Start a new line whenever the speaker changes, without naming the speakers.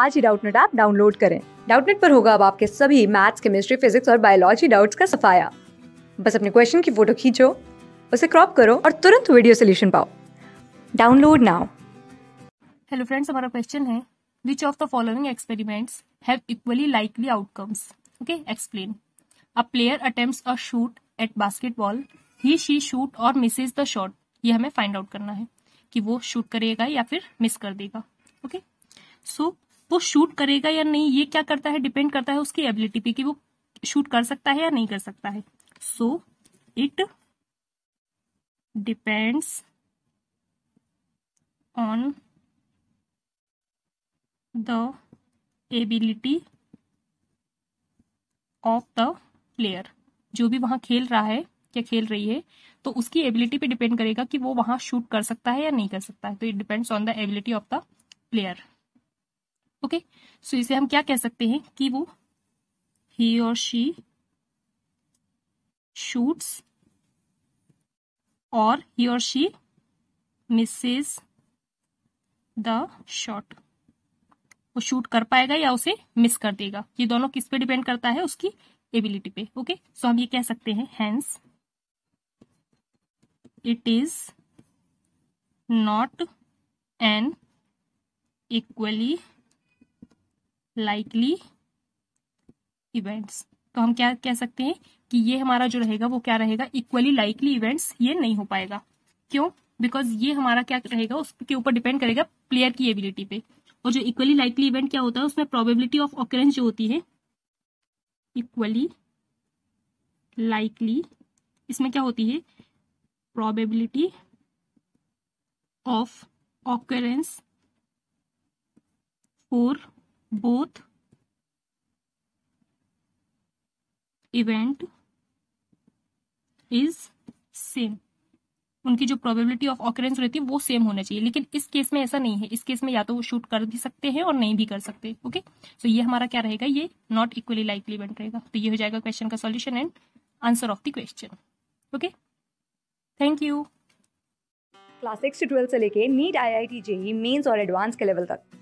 आज ही Doubtnut app download करें डाउटनेट पर होगा अब आपके सभी मैथ्स केमिस्ट्री फिजिक्स और बायोलॉजी डाउट्स का सफाया बस अपने क्वेश्चन की फोटो खींचो उसे क्रॉप करो और तुरंत वीडियो सोल्यूशन पाओ डाउनलोड नाउ
हेलो फ्रेंड्स हमारा क्वेश्चन है which of the following experiments have equally likely outcomes okay explain a player attempts a shoot at basketball he she shoot or misses the shot ये हमें find out करना है कि वो shoot करेगा या फिर मिस कर देगा ओके सो वो शूट करेगा या नहीं ये क्या करता है डिपेंड करता है उसकी एबिलिटी पे कि वो शूट कर सकता है या नहीं कर सकता है so it depends on the ability of the player जो भी वहां खेल रहा है या खेल रही है तो उसकी एबिलिटी पे डिपेंड करेगा कि वो वहां शूट कर सकता है या नहीं कर सकता है तो it depends on the ability of the player okay so इसे हम क्या कह सकते हैं कि वो ही or she shoots or he or she misses the shot वो शूट कर पाएगा या उसे मिस कर देगा ये दोनों किस पे डिपेंड करता है उसकी एबिलिटी पे ओके सो हम ये कह सकते हैं hence it is not an equally likely events तो हम क्या कह सकते हैं कि ये हमारा जो रहेगा वो क्या रहेगा इक्वली लाइकली इवेंट्स ये नहीं हो पाएगा क्यों बिकॉज ये हमारा क्या रहेगा उसके ऊपर डिपेंड करेगा प्लेयर की एबिलिटी पे और जो इक्वली लाइकली इवेंट क्या होता है उसमें प्रोबेबिलिटी ऑफ ऑकरेंस जो होती है इक्वली लाइकली इसमें क्या होती है probability of occurrence for both event is same उनकी जो प्रोबेबिलिटी ऑफ ऑकरेंस रहती है वो सेम होना चाहिए लेकिन इस केस में ऐसा नहीं है इस केस में या तो वो शूट कर भी सकते हैं और नहीं भी कर सकते ओके सो so ये हमारा क्या रहेगा ये नॉट इक्वली लाइकली इवेंट रहेगा तो ये हो जाएगा क्वेश्चन का solution and answer of the question okay thank you
class six से ट्वेल्थ से लेके NEET I I T JEE mains और एडवांस के लेवल तक